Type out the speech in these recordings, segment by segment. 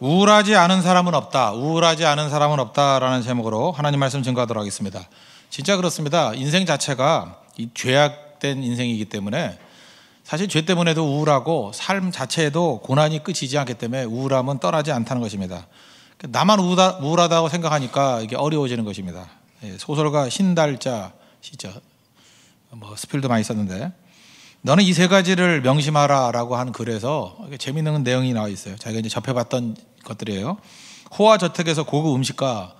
우울하지 않은 사람은 없다. 우울하지 않은 사람은 없다라는 제목으로 하나님 말씀 증거하도록 하겠습니다. 진짜 그렇습니다. 인생 자체가 죄악된 인생이기 때문에 사실 죄 때문에도 우울하고 삶 자체에도 고난이 끝이지 않기 때문에 우울함은 떠나지 않다는 것입니다. 나만 우울하다고 생각하니까 이게 어려워지는 것입니다. 예, 소설가 신달자 시죠. 뭐 스필도 많이 썼는데 너는 이 세 가지를 명심하라라고 한 글에서 재미있는 내용이 나와 있어요. 자기가 이제 접해봤던 것들이에요. 호화 저택에서 고급 음식과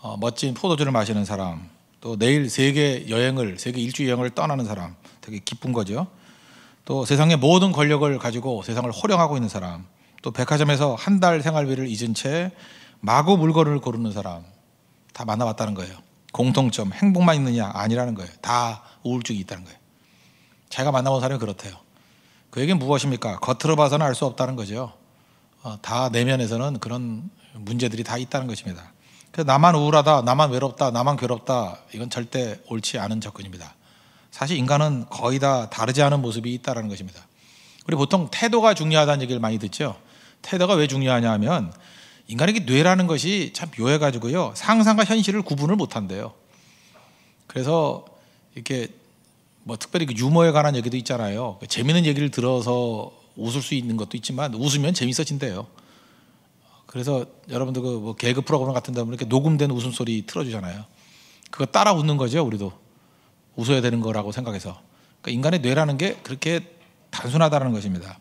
어, 멋진 포도주를 마시는 사람, 또 내일 세계 여행을 세계 일주 여행을 떠나는 사람, 되게 기쁜 거죠. 또 세상의 모든 권력을 가지고 세상을 호령하고 있는 사람, 또 백화점에서 한 달 생활비를 잊은 채 마구 물건을 고르는 사람 다 만나봤다는 거예요. 공통점 행복만 있느냐 아니라는 거예요. 다 우울증이 있다는 거예요. 자가 만나본 사람이 그렇대요. 그에게 무엇입니까? 겉으로 봐서는 알 수 없다는 거죠. 어, 다 내면에서는 그런 문제들이 다 있다는 것입니다. 그래서 나만 우울하다, 나만 외롭다, 나만 괴롭다 이건 절대 옳지 않은 접근입니다. 사실 인간은 거의 다 다르지 않은 모습이 있다는 것입니다. 우리 보통 태도가 중요하다는 얘기를 많이 듣죠. 태도가 왜 중요하냐 하면 인간에게 뇌라는 것이 참 묘해 가지고요. 상상과 현실을 구분을 못 한대요. 그래서 이렇게 뭐 특별히 그 유머에 관한 얘기도 있잖아요. 재미있는 얘기를 들어서 웃을 수 있는 것도 있지만 웃으면 재밌어진대요. 그래서 여러분들 그 뭐 개그 프로그램 같은 데 보면 이렇게 녹음된 웃음소리 틀어주잖아요. 그거 따라 웃는 거죠, 우리도. 웃어야 되는 거라고 생각해서. 그러니까 인간의 뇌라는 게 그렇게 단순하다는 것입니다.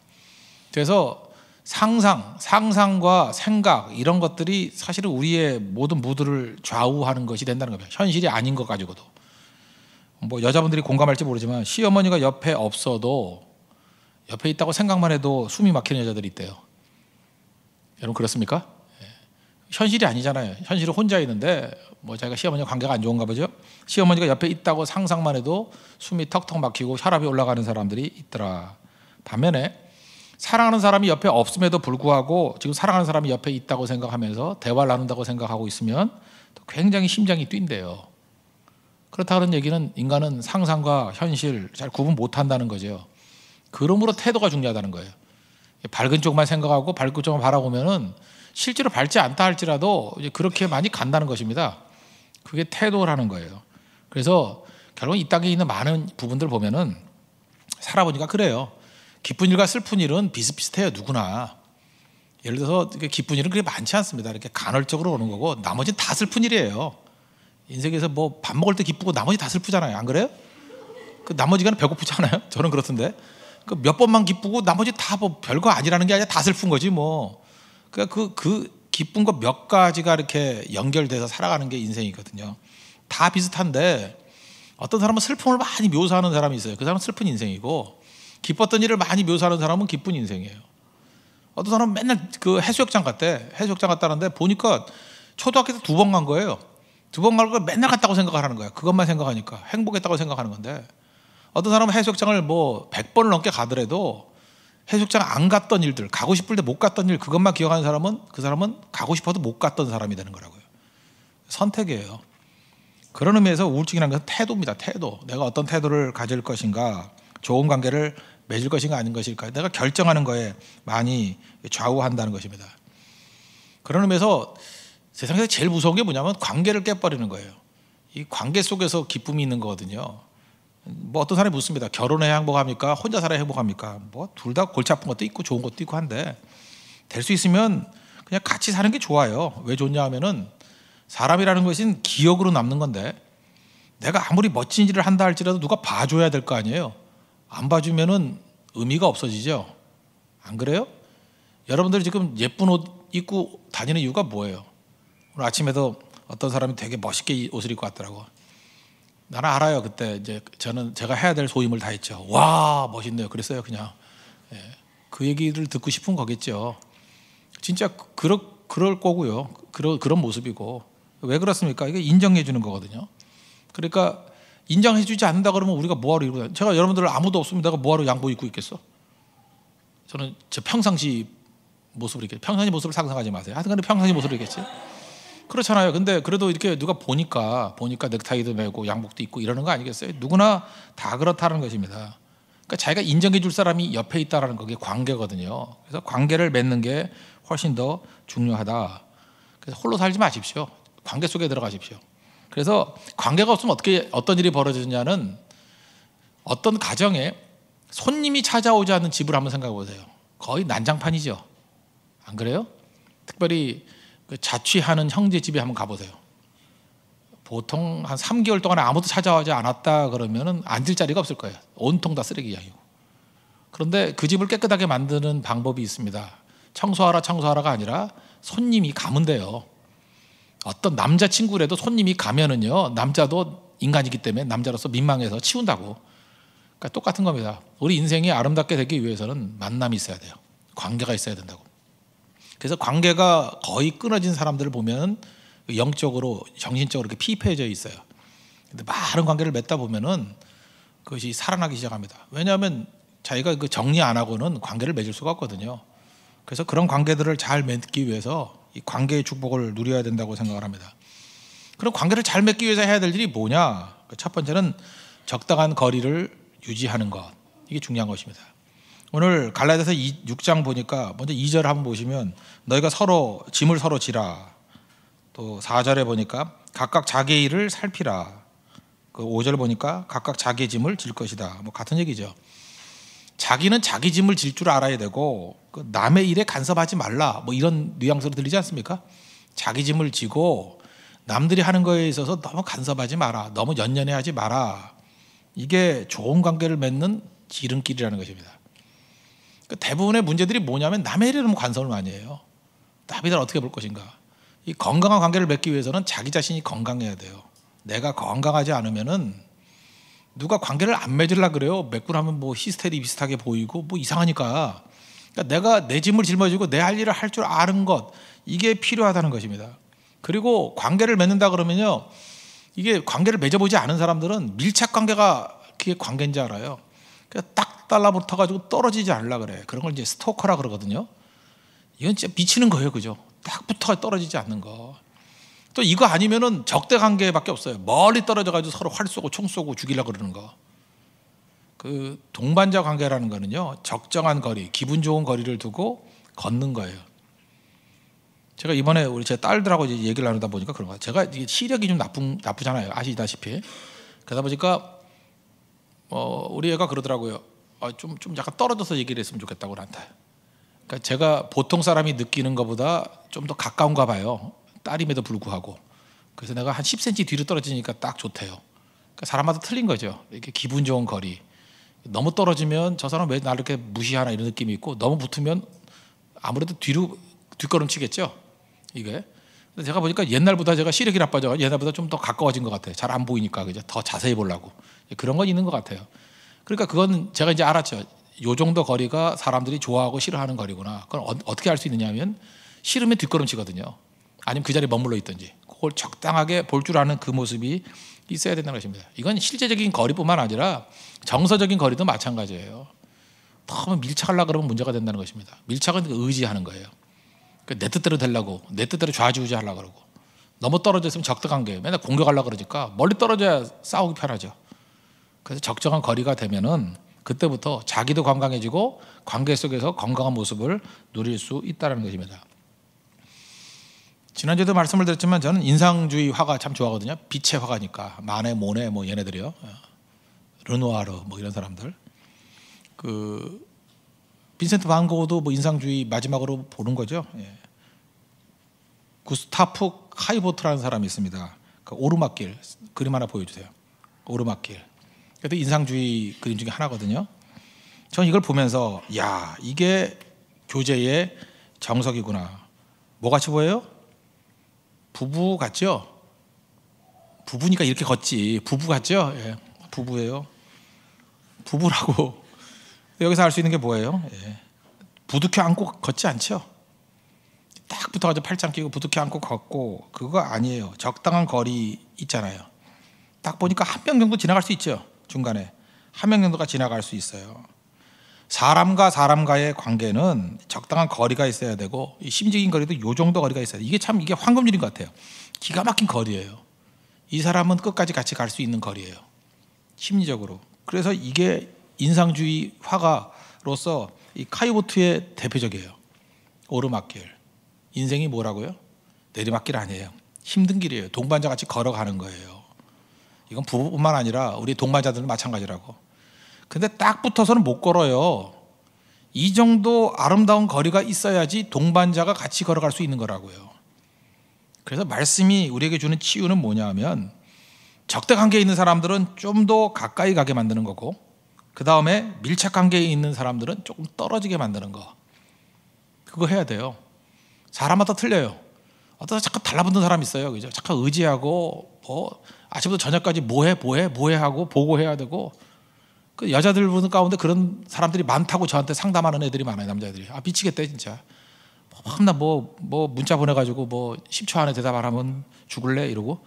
그래서 상상, 상상과 생각 이런 것들이 사실은 우리의 모든 무드를 좌우하는 것이 된다는 겁니다. 현실이 아닌 것 가지고도. 뭐 여자분들이 공감할지 모르지만 시어머니가 옆에 없어도 옆에 있다고 생각만 해도 숨이 막히는 여자들이 있대요. 여러분 그렇습니까? 예. 현실이 아니잖아요. 현실은 혼자 있는데 뭐 자기가 시어머니와 관계가 안 좋은가 보죠. 시어머니가 옆에 있다고 상상만 해도 숨이 턱턱 막히고 혈압이 올라가는 사람들이 있더라. 반면에 사랑하는 사람이 옆에 없음에도 불구하고 지금 사랑하는 사람이 옆에 있다고 생각하면서 대화를 나눈다고 생각하고 있으면 굉장히 심장이 뛴대요. 그렇다는 얘기는 인간은 상상과 현실 잘 구분 못한다는 거죠. 그러므로 태도가 중요하다는 거예요. 밝은 쪽만 생각하고 밝은 쪽만 바라보면은 실제로 밝지 않다 할지라도 그렇게 많이 간다는 것입니다. 그게 태도라는 거예요. 그래서 결국 이 땅에 있는 많은 부분들 보면은 살아보니까 그래요. 기쁜 일과 슬픈 일은 비슷비슷해요. 누구나. 예를 들어서 기쁜 일은 그렇게 많지 않습니다. 이렇게 간헐적으로 오는 거고 나머지는 다 슬픈 일이에요. 인생에서 뭐 밥 먹을 때 기쁘고 나머지 다 슬프잖아요. 안 그래요? 그 나머지가 배고프지 않아요? 저는 그렇던데. 그몇 번만 기쁘고 나머지 다뭐 별거 아니라는 게 아니라 다 슬픈 거지 뭐. 그러니까 그, 그 기쁨과 몇 가지가 이렇게 연결돼서 살아가는 게 인생이거든요. 다 비슷한데 어떤 사람은 슬픔을 많이 묘사하는 사람이 있어요. 그 사람은 슬픈 인생이고 기뻤던 일을 많이 묘사하는 사람은 기쁜 인생이에요. 어떤 사람은 맨날 그 해수욕장 갔대. 해수욕장 갔다는데 보니까 초등학교 에서두 번 간 거예요. 두 번 간 걸 맨날 갔다고 생각하는 을 거야. 그것만 생각하니까 행복했다고 생각하는 건데 어떤 사람은 해수욕장을 뭐 100번을 넘게 가더라도 해수욕장 안 갔던 일들, 가고 싶을 때 못 갔던 일 그것만 기억하는 사람은 그 사람은 가고 싶어도 못 갔던 사람이 되는 거라고요. 선택이에요. 그런 의미에서 우울증이라는 것은 태도입니다. 태도. 내가 어떤 태도를 가질 것인가, 좋은 관계를 맺을 것인가 아닌 것일까. 내가 결정하는 거에 많이 좌우한다는 것입니다. 그런 의미에서 세상에서 제일 무서운 게 뭐냐면 관계를 깨버리는 거예요. 이 관계 속에서 기쁨이 있는 거거든요. 뭐 어떤 사람이 묻습니다. 결혼해야 행복합니까? 혼자 살아야 행복합니까? 뭐 둘 다 골치 아픈 것도 있고 좋은 것도 있고 한데 될 수 있으면 그냥 같이 사는 게 좋아요. 왜 좋냐 하면은 사람이라는 것은 기억으로 남는 건데 내가 아무리 멋진 일을 한다 할지라도 누가 봐줘야 될 거 아니에요. 안 봐주면은 의미가 없어지죠. 안 그래요? 여러분들 지금 예쁜 옷 입고 다니는 이유가 뭐예요? 오늘 아침에도 어떤 사람이 되게 멋있게 옷을 입고 왔더라고. 나는 알아요. 그때 이제 저는 제가 해야 될 소임을 다 했죠. 와 멋있네요. 그랬어요. 그냥 예. 그 얘기를 듣고 싶은 거겠죠. 진짜 그, 그러, 그럴 거고요. 그러, 그런 모습이고 왜 그렇습니까? 이게 인정해 주는 거거든요. 그러니까 인정해 주지 않는다 그러면 우리가 뭐하러 이러냐. 제가 여러분들 아무도 없으면 내가 뭐하러 양복 입고 있겠어? 저는 제 평상시 모습을 이렇게 평상시 모습을 상상하지 마세요. 하여튼간에 평상시 모습을 이겠지 그렇잖아요. 근데 그래도 이렇게 누가 보니까 보니까 넥타이도 메고 양복도 입고 이러는 거 아니겠어요? 누구나 다 그렇다는 것입니다. 그러니까 자기가 인정해 줄 사람이 옆에 있다라는 그게 관계거든요. 그래서 관계를 맺는 게 훨씬 더 중요하다. 그래서 홀로 살지 마십시오. 관계 속에 들어가십시오. 그래서 관계가 없으면 어떻게 어떤 일이 벌어지느냐는 어떤 가정에 손님이 찾아오지 않는 집을 한번 생각해 보세요. 거의 난장판이죠. 안 그래요? 특별히 그 자취하는 형제 집에 한번 가보세요. 보통 한 3개월 동안 아무도 찾아오지 않았다 그러면 앉을 자리가 없을 거예요. 온통 다 쓰레기야. 이거. 그런데 그 집을 깨끗하게 만드는 방법이 있습니다. 청소하라 청소하라가 아니라 손님이 가면 돼요. 어떤 남자 친구라도 손님이 가면은요 남자도 인간이기 때문에 남자로서 민망해서 치운다고. 그러니까 똑같은 겁니다. 우리 인생이 아름답게 되기 위해서는 만남이 있어야 돼요. 관계가 있어야 된다고. 그래서 관계가 거의 끊어진 사람들을 보면 그 영적으로 정신적으로 이렇게 피폐해져 있어요. 근데 많은 관계를 맺다 보면은 그것이 살아나기 시작합니다. 왜냐하면 자기가 그 정리 안 하고는 관계를 맺을 수가 없거든요. 그래서 그런 관계들을 잘 맺기 위해서 이 관계의 축복을 누려야 된다고 생각을 합니다. 그럼 관계를 잘 맺기 위해서 해야 될 일이 뭐냐? 첫 번째는 적당한 거리를 유지하는 것. 이게 중요한 것입니다. 오늘 갈라디아서 6장 보니까 먼저 2절 한번 보시면 너희가 서로 짐을 서로 지라. 또 4절에 보니까 각각 자기 일을 살피라. 그 5절 보니까 각각 자기 짐을 질 것이다. 뭐 같은 얘기죠. 자기는 자기 짐을 질 줄 알아야 되고 그 남의 일에 간섭하지 말라. 뭐 이런 뉘앙스로 들리지 않습니까? 자기 짐을 지고 남들이 하는 거에 있어서 너무 간섭하지 마라. 너무 연연해 하지 마라. 이게 좋은 관계를 맺는 지름길이라는 것입니다. 그 대부분의 문제들이 뭐냐면 남의 일에 너무 관성을 많이 해요. 나비들 어떻게 볼 것인가. 이 건강한 관계를 맺기 위해서는 자기 자신이 건강해야 돼요. 내가 건강하지 않으면은 누가 관계를 안 맺으려 그래요. 맺고나면 뭐 히스테리 비슷하게 보이고 뭐 이상하니까. 그러니까 내가 내 짐을 짊어지고 내 할 일을 할 줄 아는 것 이게 필요하다는 것입니다. 그리고 관계를 맺는다 그러면요. 이게 관계를 맺어보지 않은 사람들은 밀착 관계가 그게 관계인 지 알아요. 그러니까 딱 달라붙어 가지고 떨어지지 않으려 그래. 그런 걸 이제 스토커라 그러거든요. 이건 진짜 미치는 거예요. 그죠? 딱 붙어 떨어지지 않는 거. 또 이거 아니면은 적대 관계밖에 없어요. 멀리 떨어져 가지고 서로 활 쏘고 총 쏘고 죽이려 그러는 거. 그 동반자 관계라는 거는요. 적정한 거리, 기분 좋은 거리를 두고 걷는 거예요. 제가 이번에 우리 제 딸들하고 이제 얘기를 나누다 보니까 그런 거예요. 제가 시력이 좀 나쁜 나쁘잖아요. 아시다시피. 그러다 보니까 어, 우리 애가 그러더라고요. 아, 좀, 좀 약간 떨어져서 얘기를 했으면 좋겠다고 한다. 그러니까 제가 보통 사람이 느끼는 것보다 좀 더 가까운가 봐요. 딸임에도 불구하고. 그래서 내가 한 10cm 뒤로 떨어지니까 딱 좋대요. 그러니까 사람마다 틀린 거죠. 이렇게 기분 좋은 거리. 너무 떨어지면 저 사람 왜 나를 이렇게 무시하나 이런 느낌이 있고 너무 붙으면 아무래도 뒤로 뒷걸음치겠죠. 이게. 제가 보니까 옛날보다 제가 시력이 나빠져 옛날보다 좀 더 가까워진 것 같아요. 잘 안 보이니까 그죠. 더 자세히 보려고 그런 건 있는 것 같아요. 그러니까 그건 제가 이제 알았죠. 요 정도 거리가 사람들이 좋아하고 싫어하는 거리구나. 그건 어, 떻게 알수 있느냐면 싫으면 뒷걸음치거든요. 아니면 그 자리에 머물러 있든지 그걸 적당하게 볼 줄 아는 그 모습이 있어야 된다는 것입니다. 이건 실제적인 거리뿐만 아니라 정서적인 거리도 마찬가지예요. 너무 밀착하려 그러면 문제가 된다는 것입니다. 밀착은 그 의지하는 거예요. 그러니까 내 뜻대로 되려고 내 뜻대로 좌지우지하려 고 그러고 너무 떨어져 있으면 적당한 게 맨날 공격하려 그러니까 멀리 떨어져야 싸우기 편하죠. 그래서 적정한 거리가 되면은 그때부터 자기도 건강해지고 관계 속에서 건강한 모습을 누릴 수 있다는 것입니다. 지난주에도 말씀을 드렸지만 저는 인상주의 화가 참 좋아하거든요. 빛의 화가니까 마네, 모네 뭐 얘네들이요. 예. 르노아르 뭐 이런 사람들. 그 빈센트 반 고흐도 뭐 인상주의 마지막으로 보는 거죠. 예. 구스타프 카이보트라는 사람이 있습니다. 그 오르막길 그림 하나 보여주세요. 오르막길. 그래도 인상주의 그림 중에 하나거든요. 저는 이걸 보면서 야 이게 교제의 정석이구나. 뭐 같이 보여요? 부부 같죠? 부부니까 이렇게 걷지. 부부 같죠? 예, 부부예요. 부부라고 여기서 알 수 있는 게 뭐예요? 예. 부득혀 안고 걷지 않죠. 딱 붙어가지고 팔짱 끼고 부득혀 안고 걷고 그거 아니에요. 적당한 거리 있잖아요. 딱 보니까 한병 정도 지나갈 수 있죠. 중간에 한 명 정도가 지나갈 수 있어요. 사람과 사람과의 관계는 적당한 거리가 있어야 되고 심적인 거리도 요 정도 거리가 있어야 돼. 이게 참 이게 황금률인 것 같아요. 기가 막힌 거리예요. 이 사람은 끝까지 같이 갈 수 있는 거리예요. 심리적으로. 그래서 이게 인상주의 화가로서 이 카이보트의 대표적이에요. 오르막길. 인생이 뭐라고요? 내리막길 아니에요. 힘든 길이에요. 동반자 같이 걸어가는 거예요. 이건 부부뿐만 아니라 우리 동반자들은 마찬가지라고. 근데 딱 붙어서는 못 걸어요. 이 정도 아름다운 거리가 있어야지 동반자가 같이 걸어갈 수 있는 거라고요. 그래서 말씀이 우리에게 주는 치유는 뭐냐면 하 적대 관계에 있는 사람들은 좀 더 가까이 가게 만드는 거고 그 다음에 밀착 관계에 있는 사람들은 조금 떨어지게 만드는 거. 그거 해야 돼요. 사람마다 틀려요. 어떤 자꾸 달라붙는 사람 있어요. 그죠? 자꾸 의지하고 뭐 아침부터 저녁까지 뭐해 뭐해 뭐해 하고 보고해야 되고 그 여자들 분 가운데 그런 사람들이 많다고 저한테 상담하는 애들이 많아요 남자들이 아 미치겠다 진짜 겁나 뭐, 뭐, 뭐 문자 보내가지고 뭐 10초 안에 대답 안 하면 죽을래 이러고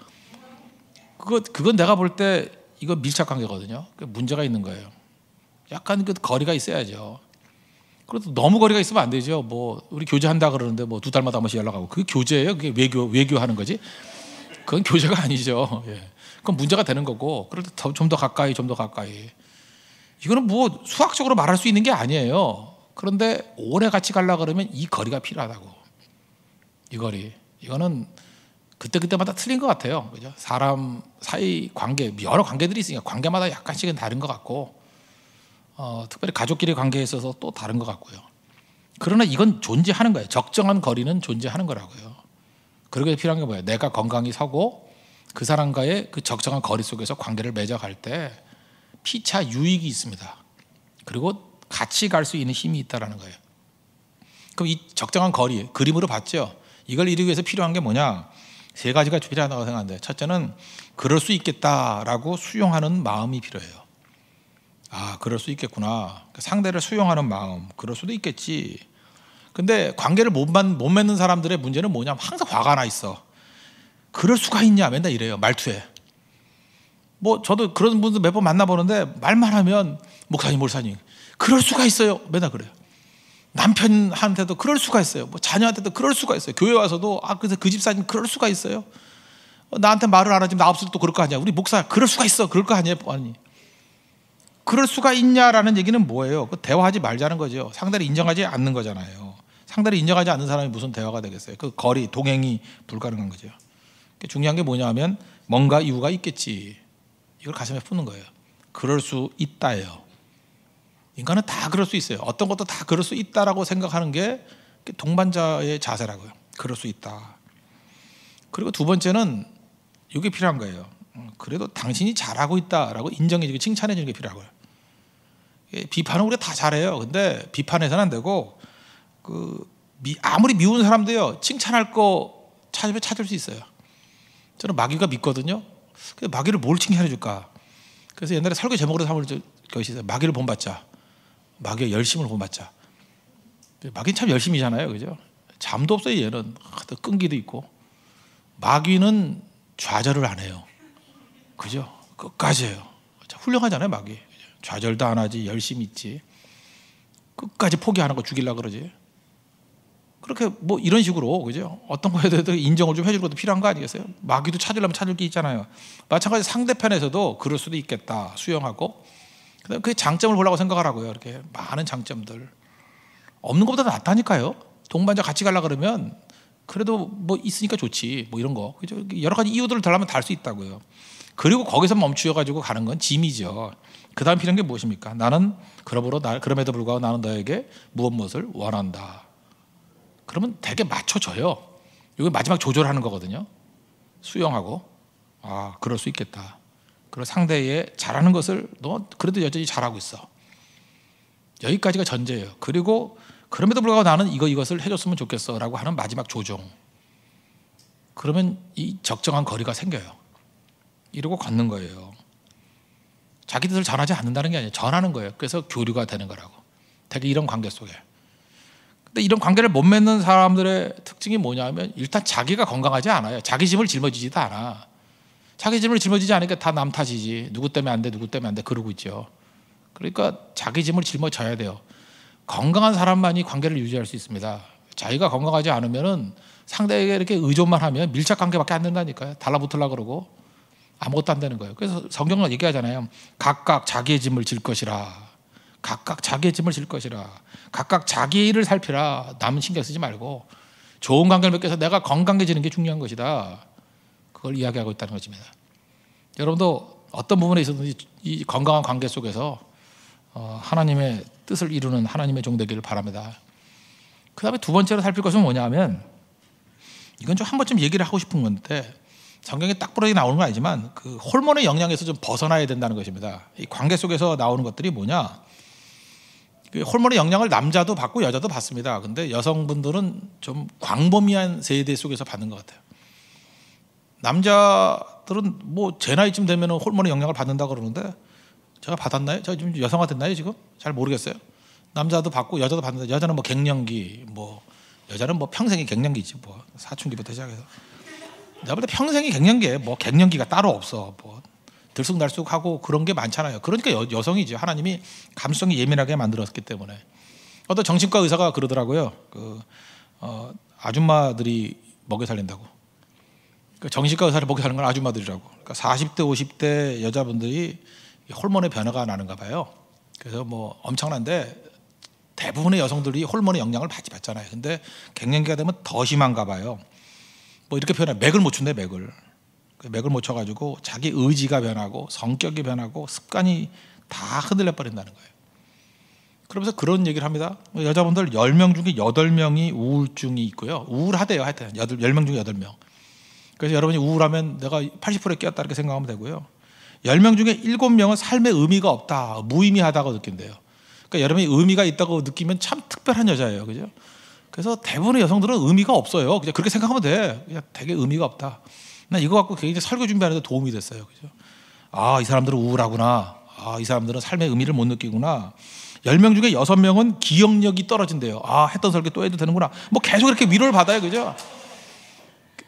그거 그건 내가 볼 때 이거 밀착 관계거든요 그 문제가 있는 거예요 약간 그 거리가 있어야죠 그래도 너무 거리가 있으면 안 되죠 뭐 우리 교제한다 그러는데 뭐 두 달마다 한 번씩 연락하고 그게 교제예요 그게 외교 외교하는 거지 그건 교제가 아니죠 예. 그건 문제가 되는 거고 그럴 때좀더 가까이 좀 더 가까이 이거는 뭐 수학적으로 말할 수 있는 게 아니에요. 그런데 오래 같이 갈라 그러면 이 거리가 필요하다고 이 거리 이거는 그때 그때마다 틀린 것 같아요. 그죠? 사람 사이 관계 여러 관계들이 있으니까 관계마다 약간씩은 다른 것 같고 어, 특별히 가족끼리 관계에 있어서 또 다른 것 같고요. 그러나 이건 존재하는 거예요. 적정한 거리는 존재하는 거라고요. 그러게 필요한 게 뭐예요? 내가 건강히 서고 그 사람과의 그 적정한 거리 속에서 관계를 맺어갈 때 피차 유익이 있습니다. 그리고 같이 갈 수 있는 힘이 있다라는 거예요. 그럼 이 적정한 거리 그림으로 봤죠. 이걸 이루기 위해서 필요한 게 뭐냐? 세 가지가 필요하다고 생각하는데 첫째는 그럴 수 있겠다라고 수용하는 마음이 필요해요. 아, 그럴 수 있겠구나. 그러니까 상대를 수용하는 마음. 그럴 수도 있겠지. 근데 관계를 못, 만, 못 맺는 사람들의 문제는 뭐냐면 항상 화가 나 있어. 그럴 수가 있냐 맨날 이래요 말투에 뭐 저도 그런 분들 몇 번 만나보는데 말만 하면 목사님 목사님 그럴 수가 있어요 맨날 그래요 남편한테도 그럴 수가 있어요 뭐 자녀한테도 그럴 수가 있어요 교회 와서도 아 그래서 그 집사님 그럴 수가 있어요 어, 나한테 말을 안 하지만 나 없을 또 그럴 거 아니야 우리 목사 그럴 수가 있어 그럴 거 아니에요 아니 그럴 수가 있냐라는 얘기는 뭐예요? 그 대화하지 말자는 거죠. 상대를 인정하지 않는 거잖아요. 상대를 인정하지 않는 사람이 무슨 대화가 되겠어요? 그 거리, 동행이 불가능한 거죠. 그러니까 중요한 게 뭐냐 하면 뭔가 이유가 있겠지. 이걸 가슴에 푸는 거예요. 그럴 수 있다예요. 인간은 다 그럴 수 있어요. 어떤 것도 다 그럴 수 있다라고 생각하는 게 동반자의 자세라고요. 그럴 수 있다. 그리고 두 번째는 이게 필요한 거예요. 음, 그래도 당신이 잘하고 있다라고 인정해주고 칭찬해주는 게 필요하고요. 비판은 우리가 다 잘해요. 근데 비판해서는 안 되고 그 아무리 미운 사람도요 칭찬할 거 찾으면 찾을 수 있어요. 저는 마귀가 믿거든요. 근데 마귀를 뭘 칭찬해 줄까? 그래서 옛날에 설교 제목으로 삼을 것이 있어요. 마귀를 본받자. 마귀의 열심을 본받자. 마귀는 참 열심이잖아요. 그죠? 잠도 없어요, 얘는. 하도 끈기도 있고. 마귀는 좌절을 안 해요. 그죠? 끝까지 해요. 훌륭하잖아요, 마귀. 좌절도 안 하지, 열심히 있지. 끝까지 포기 하는거 죽이려 그러지. 그렇게 뭐 이런 식으로 그죠? 어떤 거에 대해서 인정을 좀 해줄 것도 필요한 거 아니겠어요? 마귀도 찾으려면 찾을 게 있잖아요. 마찬가지 상대편에서도 그럴 수도 있겠다 수용하고 그 장점을 보려고 생각하라고요. 이렇게 많은 장점들 없는 것보다 낫다니까요. 동반자 같이 가려 그러면 그래도 뭐 있으니까 좋지 뭐 이런 거 그죠? 여러 가지 이유들을 달라면 달 수 있다고요. 그리고 거기서 멈추어 가지고 가는 건 짐이죠. 그다음 필요한 게 무엇입니까? 나는 그러므로 나, 그럼에도 불구하고 나는 너에게 무엇 무엇을 원한다. 그러면 되게 맞춰져요. 이게 마지막 조절하는 거거든요. 수용하고 아 그럴 수 있겠다. 그리고 상대의 잘하는 것을 너 그래도 여전히 잘하고 있어. 여기까지가 전제예요. 그리고 그럼에도 불구하고 나는 이거 이것을 해줬으면 좋겠어라고 하는 마지막 조종. 그러면 이 적정한 거리가 생겨요. 이러고 걷는 거예요. 자기 뜻 전하지 않는다는 게 아니에요. 전하는 거예요. 그래서 교류가 되는 거라고. 되게 이런 관계 속에. 이런 관계를 못 맺는 사람들의 특징이 뭐냐면 일단 자기가 건강하지 않아요. 자기 짐을 짊어지지도 않아. 자기 짐을 짊어지지 않으니까 다남 탓이지. 누구 때문에 안 돼, 누구 때문에 안 돼. 그러고 있죠. 그러니까 자기 짐을 짊어져야 돼요. 건강한 사람만이 관계를 유지할 수 있습니다. 자기가 건강하지 않으면은 상대에게 이렇게 의존만 하면 밀착 관계밖에 안 된다니까요. 달라붙으려 그러고 아무것도 안 되는 거예요. 그래서 성경은 얘기하잖아요. 각각 자기의 짐을 질 것이라. 각각 자기의 짐을 질 것이라. 각각 자기 일을 살피라. 남은 신경 쓰지 말고 좋은 관계를 맺기 해서 내가 건강해지는 게 중요한 것이다. 그걸 이야기하고 있다는 것입니다. 여러분도 어떤 부분에 있어서든지 이 건강한 관계 속에서 어, 하나님의 뜻을 이루는 하나님의 종 되기를 바랍니다. 그 다음에 두 번째로 살필 것은 뭐냐면 이건 좀 한 번쯤 얘기를 하고 싶은 건데 성경에 딱 부러지게 나오는 건 아니지만 그 호르몬의 영향에서 좀 벗어나야 된다는 것입니다. 이 관계 속에서 나오는 것들이 뭐냐? 호르몬의 그 영향을 남자도 받고 여자도 받습니다. 근데 여성분들은 좀 광범위한 세대 속에서 받는 것 같아요. 남자들은 뭐 제 나이쯤 되면 호르몬의 영향을 받는다 그러는데 제가 받았나요? 제가 지금 여성화 됐나요 지금? 잘 모르겠어요. 남자도 받고 여자도 받는데 여자는 뭐 갱년기 뭐 여자는 뭐 평생이 갱년기지 뭐 사춘기부터 시작해서 내가 볼때 평생이 갱년기에 뭐 갱년기가 따로 없어 뭐 들쑥날쑥하고 그런 게 많잖아요. 그러니까 여, 성이죠 하나님이 감성이 예민하게 만들었기 때문에 어떤 정신과 의사가 그러더라고요. 그 어, 아줌마들이 먹여 살린다고. 그러니까 정신과 의사를 먹여 사는 건 아줌마들이라고. 그러니까 40대 50대 여자분들이 호르몬의 변화가 나는가 봐요. 그래서 뭐 엄청난데 대부분의 여성들이 호르몬의 영향을 받지 받잖아요. 근데 갱년기가 되면 더 심한가 봐요. 뭐 이렇게 표현해 맥을 못 춘대 맥을. 그 맥을 못 쳐가지고 자기 의지가 변하고 성격이 변하고 습관이 다 흔들려 버린다는 거예요. 그러면서 그런 얘기를 합니다. 여자분들 10명 중에 8명이 우울증이 있고요. 우울하대요. 하여튼 10명 중에 8명. 그래서 여러분이 우울하면 내가 80%에 끼었다 이렇게 생각하면 되고요. 10명 중에 7명은 삶의 의미가 없다. 무의미하다고 느낀대요. 그러니까 여러분이 의미가 있다고 느끼면 참 특별한 여자예요. 그죠? 그래서 대부분의 여성들은 의미가 없어요. 그냥 그렇게 생각하면 돼. 그냥 되게 의미가 없다. 나 이거 갖고 굉장히 설교 준비하는데 도움이 됐어요. 그죠? 아, 이 사람들은 우울하구나. 아, 이 사람들은 삶의 의미를 못 느끼구나. 10명 중에 6명은 기억력이 떨어진대요. 아, 했던 설교 또 해도 되는구나. 뭐 계속 이렇게 위로를 받아요. 그죠?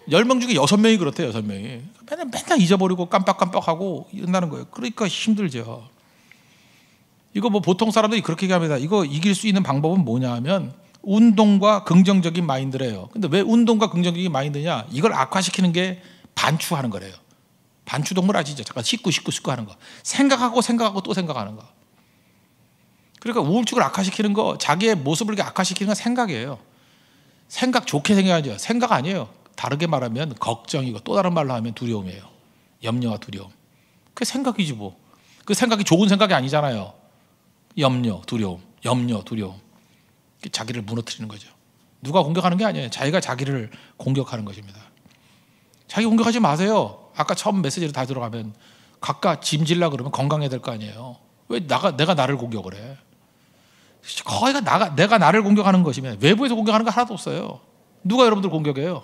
10명 중에 6명이 그렇대요. 6명이. 맨날 맨날 잊어버리고 깜빡깜빡하고 이런다는 거예요. 그러니까 힘들죠. 이거 뭐 보통 사람들이 그렇게 얘기합니다. 이거 이길 수 있는 방법은 뭐냐 하면 운동과 긍정적인 마인드래요. 근데 왜 운동과 긍정적인 마인드냐? 이걸 악화시키는 게 반추하는 거래요. 반추동물 아시죠? 잠깐 씻고 씻고 씻고 하는 거. 생각하고 생각하고 또 생각하는 거. 그러니까 우울증을 악화시키는 거, 자기의 모습을 악화시키는 건 생각이에요. 생각 좋게 생각하죠. 생각 아니에요. 다르게 말하면 걱정이고 또 다른 말로 하면 두려움이에요. 염려와 두려움. 그게 생각이지 뭐. 그 생각이 좋은 생각이 아니잖아요. 염려, 두려움, 염려, 두려움. 자기를 무너뜨리는 거죠. 누가 공격하는 게 아니에요. 자기가 자기를 공격하는 것입니다. 자기 공격하지 마세요. 아까 처음 메시지로 다 들어가면 각각 짐질라 그러면 건강해야 될 거 아니에요. 왜 나가 내가 나를 공격을 해? 거의 나가 내가 나를 공격하는 것이면 외부에서 공격하는 거 하나도 없어요. 누가 여러분들 공격해요?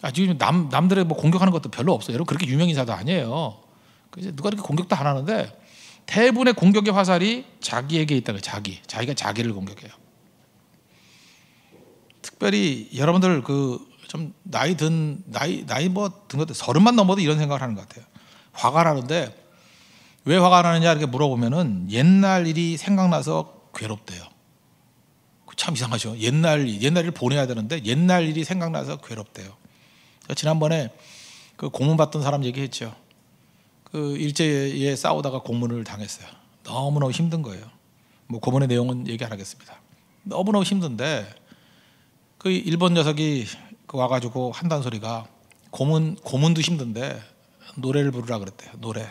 아, 지금 남 남들의 뭐 공격하는 것도 별로 없어요. 여러분 그렇게 유명 인사도 아니에요. 그래서 누가 이렇게 공격도 안 하는데 대부분의 공격의 화살이 자기에게 있다는 거예요. 자기 자기가 자기를 공격해요. 특별히 여러분들 그좀 나이 든 나이 나이 뭐 든 것들 서른만 넘어도 이런 생각을 하는 것 같아요. 화가 나는데 왜 화가 나느냐 이렇게 물어보면은 옛날 일이 생각나서 괴롭대요. 참 이상하죠. 옛날 옛날 일 보내야 되는데 옛날 일이 생각나서 괴롭대요. 그러니까 지난번에 그 공문 받던 사람 얘기했죠. 그 일제에 싸우다가 공문을 당했어요. 너무너무 힘든 거예요. 뭐 고문의 내용은 얘기 안 하겠습니다. 너무너무 힘든데 그 일본 녀석이 그 와가지고 한단 소리가 고문 고문도 힘든데 노래를 부르라 그랬대요. 노래.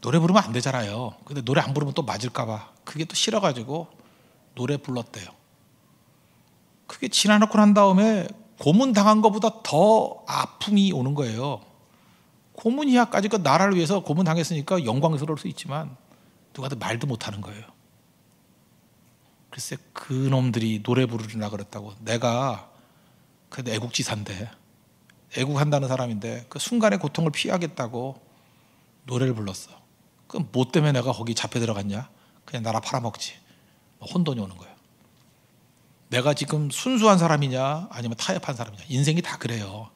노래 부르면 안 되잖아요. 근데 노래 안 부르면 또 맞을까봐 그게 또 싫어가지고 노래 불렀대요. 그게 지나놓고 난 다음에 고문 당한 것보다 더 아픔이 오는 거예요. 고문이야까지 그 나라를 위해서 고문 당했으니까 영광스러울 수 있지만 누가든 말도 못하는 거예요. 글쎄 그 놈들이 노래 부르나 그랬다고 내가 그래도 애국지사인데 애국한다는 사람인데 그 순간의 고통을 피하겠다고 노래를 불렀어. 그럼 뭐 때문에 내가 거기 잡혀 들어갔냐? 그냥 나라 팔아먹지. 뭐 혼돈이 오는 거예요. 내가 지금 순수한 사람이냐 아니면 타협한 사람이냐 인생이 다 그래요.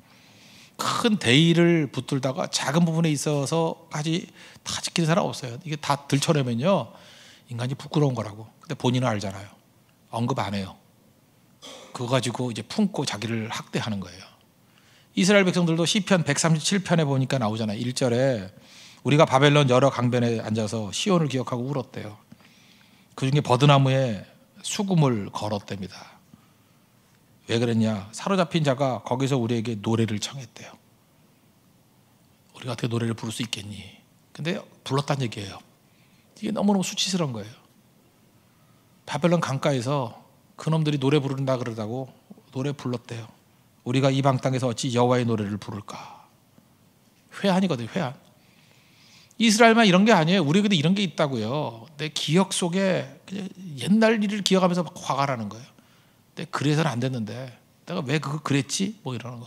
큰 대의를 붙들다가 작은 부분에 있어서까지 다 지키는 사람 없어요. 이게 다 들춰내면요 인간이 부끄러운 거라고. 근데 본인은 알잖아요. 언급 안 해요. 그거 가지고 이제 품고 자기를 학대하는 거예요. 이스라엘 백성들도 시편 137편에 보니까 나오잖아요. 1절에 우리가 바벨론 여러 강변에 앉아서 시온을 기억하고 울었대요. 그중에 버드나무에 수금을 걸었답니다. 왜 그랬냐? 사로잡힌 자가 거기서 우리에게 노래를 청했대요. 우리가 어떻게 노래를 부를 수 있겠니? 근데 불렀다는 얘기예요. 이게 너무너무 수치스러운 거예요. 바벨론 강가에서 그놈들이 노래 부른다 그러다고 노래 불렀대요. 우리가 이방 땅에서 어찌 여호와의 노래를 부를까? 회한이거든요. 회한. 이스라엘만 이런 게 아니에요. 우리에게도 이런 게 있다고요. 내 기억 속에 옛날 일을 기억하면서 막 화가 나는 거예요. 내 그래서는 안 됐는데 내가 왜 그거 그랬지? 뭐 이러는 거.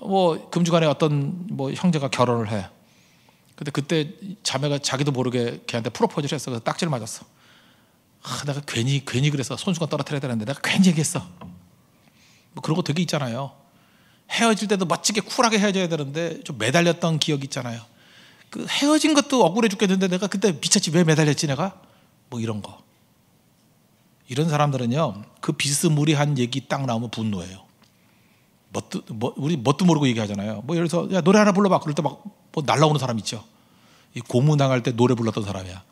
뭐 금주간에 어떤 뭐 형제가 결혼을 해. 근데 그때 자매가 자기도 모르게 걔한테 프로포즈를 했어. 그래서 딱지를 맞았어. 아, 내가 괜히 괜히 그래서 손수건 떨어뜨려야 되는데 내가 괜히 얘기했어. 뭐 그런 거 되게 있잖아요. 헤어질 때도 멋지게 쿨하게 헤어져야 되는데 좀 매달렸던 기억이 있잖아요. 그 헤어진 것도 억울해 죽겠는데 내가 그때 미쳤지 왜 매달렸지 내가 뭐 이런 거. 이런 사람들은요 그 비스무리한 얘기 딱 나오면 분노해요. 뭣도 뭐, 우리 뭣도 모르고 얘기하잖아요. 뭐 예를 들어서 야 노래 하나 불러봐. 그럴 때 막뭐 날라오는 사람 있죠. 이 고문당할 때 노래 불렀던 사람이야.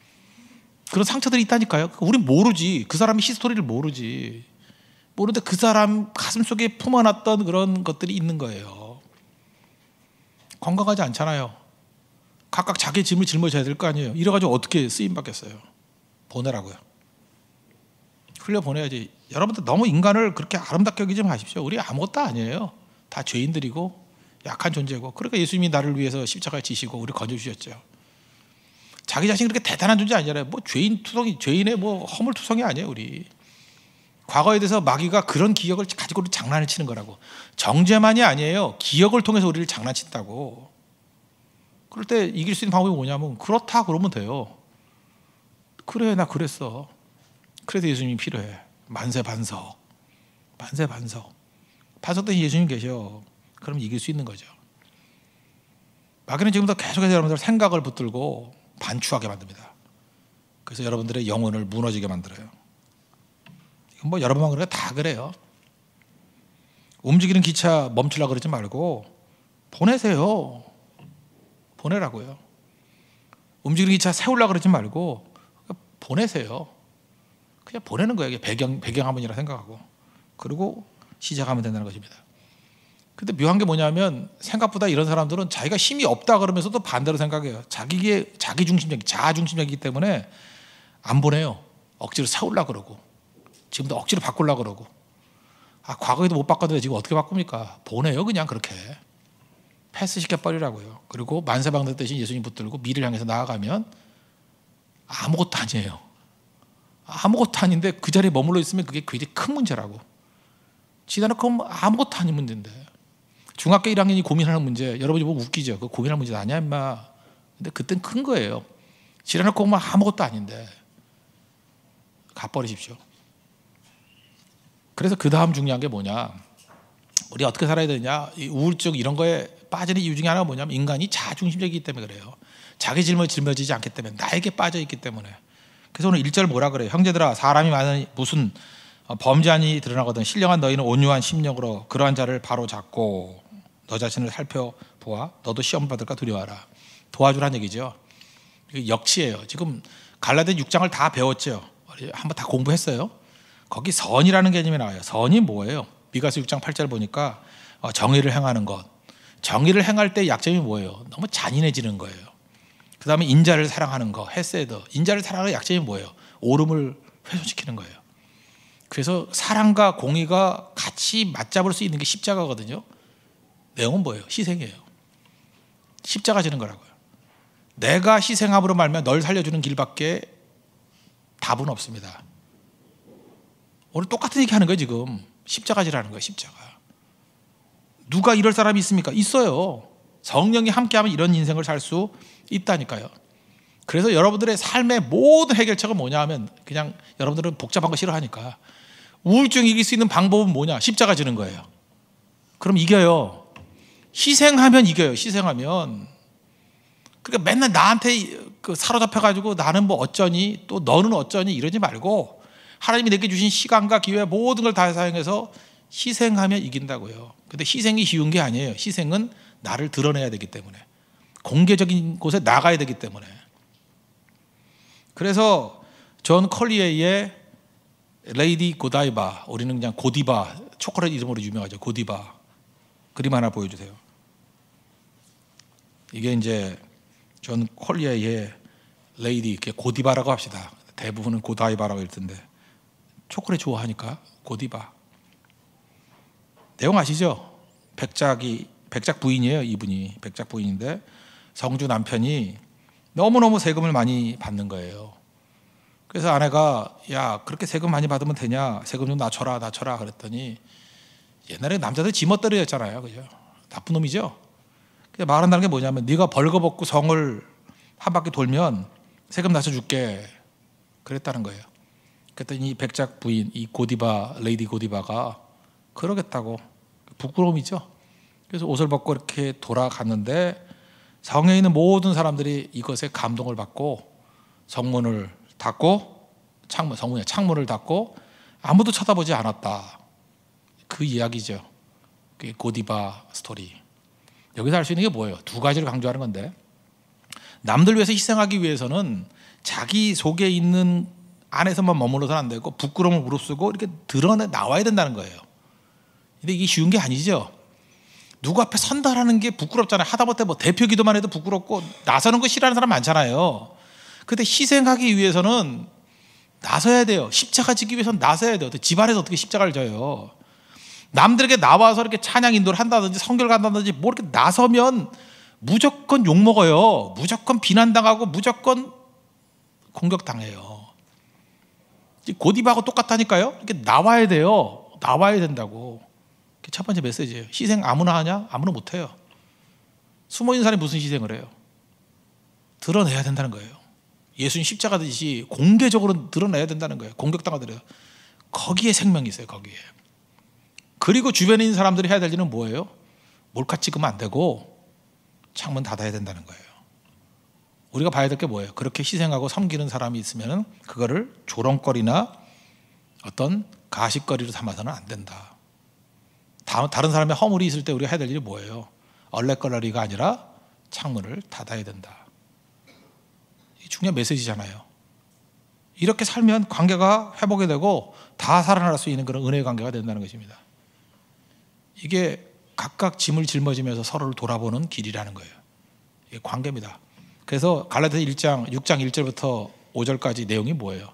그런 상처들이 있다니까요. 우리 모르지. 그 사람의 히스토리를 모르지. 모르는데 그 사람 가슴 속에 품어놨던 그런 것들이 있는 거예요. 건강하지 않잖아요. 각각 자기 짐을 짊어져야 될 거 아니에요. 이래가지고 어떻게 쓰임 받겠어요. 보내라고요. 흘려 보내야지. 여러분들 너무 인간을 그렇게 아름답게 여기지 마십시오. 우리 아무것도 아니에요. 다 죄인들이고 약한 존재고. 그러니까 예수님이 나를 위해서 십자가에 지시고 우리 건져 주셨죠. 자기 자신 이 그렇게 대단한 존재 아니잖아요. 뭐 죄인 투성이, 죄인의 뭐 허물 투성이 아니에요, 우리. 과거에 대해서 마귀가 그런 기억을 가지고 우리 장난을 치는 거라고. 정죄만이 아니에요. 기억을 통해서 우리를 장난친다고. 그럴 때 이길 수 있는 방법이 뭐냐면 그렇다 그러면 돼요. 그래 나 그랬어. 그래도 예수님이 필요해. 만세 반석. 만세 반석. 반석 대 예수님 계셔. 그럼 이길 수 있는 거죠. 마귀는 지금부 계속해서 여러분들 생각을 붙들고 반추하게 만듭니다. 그래서 여러분들의 영혼을 무너지게 만들어요. 뭐 여러분만 그래요. 다 그래요. 움직이는 기차 멈추려 그러지 말고 보내세요. 보내라고요. 움직이는 기차 세우려 그러지 말고 보내세요. 그냥 보내는 거예요. 배경 배경 화면이라 생각하고 그리고 시작하면 된다는 것입니다. 근데 묘한 게 뭐냐면 생각보다 이런 사람들은 자기가 힘이 없다 그러면서도 반대로 생각해요. 자기의 자기 중심적이 자아 중심적이기 때문에 안 보내요. 억지로 세우려 그러고 지금도 억지로 바꾸려 그러고 아 과거에도 못 바꿨는데 지금 어떻게 바꿉니까? 보내요 그냥 그렇게 패스 시켜버리라고요. 그리고 만세방대 대신 예수님 붙들고 미를 향해서 나아가면 아무것도 아니에요. 아무것도 아닌데 그 자리에 머물러 있으면 그게 굉장히 큰 문제라고. 지나는 그럼 아무것도 아닌 문제인데 중학교 1학년이 고민하는 문제 여러분이 보면 웃기죠. 그 고민할 문제 아니야 임마. 근데 그땐 큰 거예요. 지랄놓고 뭐 아무것도 아닌데 가버리십시오 그래서 그 다음 중요한 게 뭐냐? 우리 어떻게 살아야 되냐? 우울증 이런 거에 빠지는 이유 중에 하나가 뭐냐면 인간이 자중심적이기 때문에 그래요. 자기 질문어 짊어지지 않기 때문에 나에게 빠져 있기 때문에. 그래서 오늘 일절 뭐라 그래요? 형제들아 사람이 많은 무슨 범죄한이 드러나거든 신령한 너희는 온유한 심령으로 그러한 자를 바로 잡고 너 자신을 살펴보아 너도 시험 받을까 두려워라. 하 도와주란 얘기죠. 역치예요. 지금 갈라데 6장을 다 배웠죠. 한번 다 공부했어요. 거기 선이라는 개념이 나와요. 선이 뭐예요? 미가서 6장 8절 보니까 어, 정의를 행하는 것. 정의를 행할 때 약점이 뭐예요? 너무 잔인해지는 거예요. 그 다음에 인자를 사랑하는 거, 헤세드. 인자를 사랑하는 약점이 뭐예요? 오름을 훼손시키는 거예요. 그래서 사랑과 공의가 같이 맞잡을 수 있는 게 십자가거든요. 내용은 뭐예요? 희생이에요. 십자가 지는 거라고요. 내가 희생함으로 말면 널 살려주는 길밖에 답은 없습니다. 오늘 똑같은 얘기 하는 거예요, 지금. 십자가지라는 거예요, 십자가. 누가 이럴 사람이 있습니까? 있어요. 성령이 함께하면 이런 인생을 살 수 있다니까요. 그래서 여러분들의 삶의 모든 해결책은 뭐냐 하면 그냥 여러분들은 복잡한 거 싫어하니까 우울증 이길 수 있는 방법은 뭐냐? 십자가 지는 거예요. 그럼 이겨요. 희생하면 이겨요. 희생하면. 그러니까 맨날 나한테 그 사로잡혀가지고 나는 뭐 어쩌니 또 너는 어쩌니 이러지 말고 하나님이 내게 주신 시간과 기회 모든 걸 다 사용해서 희생하면 이긴다고요. 근데 희생이 쉬운 게 아니에요. 희생은 나를 드러내야 되기 때문에 공개적인 곳에 나가야 되기 때문에 그래서 존 컬리에의 레이디 고다이바 우리는 그냥 고디바 초콜릿 이름으로 유명하죠. 고디바 그림 하나 보여주세요. 이게 이제 전 콜리아의 레이디 이렇게 고디바라고 합시다. 대부분은 고다이바라고 읽던데 초콜릿 좋아하니까 고디바. 내용 아시죠? 백작이 백작 부인이에요 이분이 백작 부인인데 성주 남편이 너무너무 세금을 많이 받는 거예요. 그래서 아내가 야 그렇게 세금 많이 받으면 되냐 세금 좀 낮춰라 낮춰라 그랬더니 옛날에 남자들 지멋대로였잖아요 그죠 나쁜 놈이죠 말한다는 게 뭐냐면 네가 벌거벗고 성을 한 바퀴 돌면 세금 낮춰줄게 그랬다는 거예요. 그랬더니 이 백작 부인 이 고디바 레이디 고디바가 그러겠다고 부끄러움이죠. 그래서 옷을 벗고 이렇게 돌아갔는데 성에 있는 모든 사람들이 이것에 감동을 받고 성문을 닫고 창문 성문에 창문을 닫고 아무도 쳐다보지 않았다. 그 이야기죠. 그 고디바 스토리. 여기서 할 수 있는 게 뭐예요? 두 가지를 강조하는 건데 남들 위해서 희생하기 위해서는 자기 속에 있는 안에서만 머물러서는 안 되고 부끄러움을 무릅쓰고 이렇게 드러내 나와야 된다는 거예요. 근데 이게 쉬운 게 아니죠. 누구 앞에 선다라는 게 부끄럽잖아요. 하다못해 뭐 대표 기도만 해도 부끄럽고 나서는 거 싫어하는 사람 많잖아요. 근데 희생하기 위해서는 나서야 돼요. 십자가 지기 위해서는 나서야 돼요. 집안에서 어떻게 십자가를 져요. 남들에게 나와서 이렇게 찬양 인도를 한다든지 성결 간다든지 뭐 이렇게 나서면 무조건 욕먹어요. 무조건 비난당하고 무조건 공격당해요. 고디바하고 똑같다니까요. 이렇게 나와야 돼요. 나와야 된다고. 첫 번째 메시지예요. 희생 아무나 하냐? 아무나 못해요. 숨어있는 사람이 무슨 희생을 해요? 드러내야 된다는 거예요. 예수님 십자가듯이 공개적으로 드러내야 된다는 거예요. 공격당하더라도. 거기에 생명이 있어요. 거기에. 그리고 주변에 있는 사람들이 해야 될 일은 뭐예요? 몰카 찍으면 안 되고 창문 닫아야 된다는 거예요. 우리가 봐야 될 게 뭐예요? 그렇게 희생하고 섬기는 사람이 있으면 그거를 조롱거리나 어떤 가식거리로 삼아서는 안 된다. 다, 른 사람의 허물이 있을 때 우리가 해야 될 일이 뭐예요? 얼레거리가 아니라 창문을 닫아야 된다. 중요한 메시지잖아요. 이렇게 살면 관계가 회복이 되고 다 살아날 수 있는 그런 은혜의 관계가 된다는 것입니다. 이게 각각 짐을 짊어지면서 서로를 돌아보는 길이라는 거예요. 이게 관계입니다. 그래서 갈라디아 1장 6장 1절부터 5절까지 내용이 뭐예요?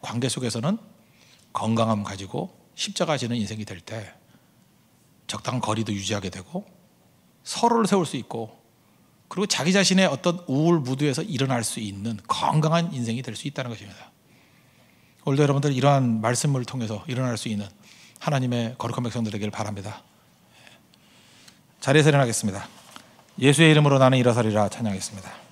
관계 속에서는 건강함 가지고 십자가 지는 인생이 될 때 적당한 거리도 유지하게 되고 서로를 세울 수 있고 그리고 자기 자신의 어떤 우울 무드에서 일어날 수 있는 건강한 인생이 될 수 있다는 것입니다. 오늘도 여러분들 이러한 말씀을 통해서 일어날 수 있는 하나님의 거룩한 백성들에길 바랍니다. 예. 자리에서 일어나겠습니다. 예수의 이름으로 나는 일어서리라 찬양했습니다.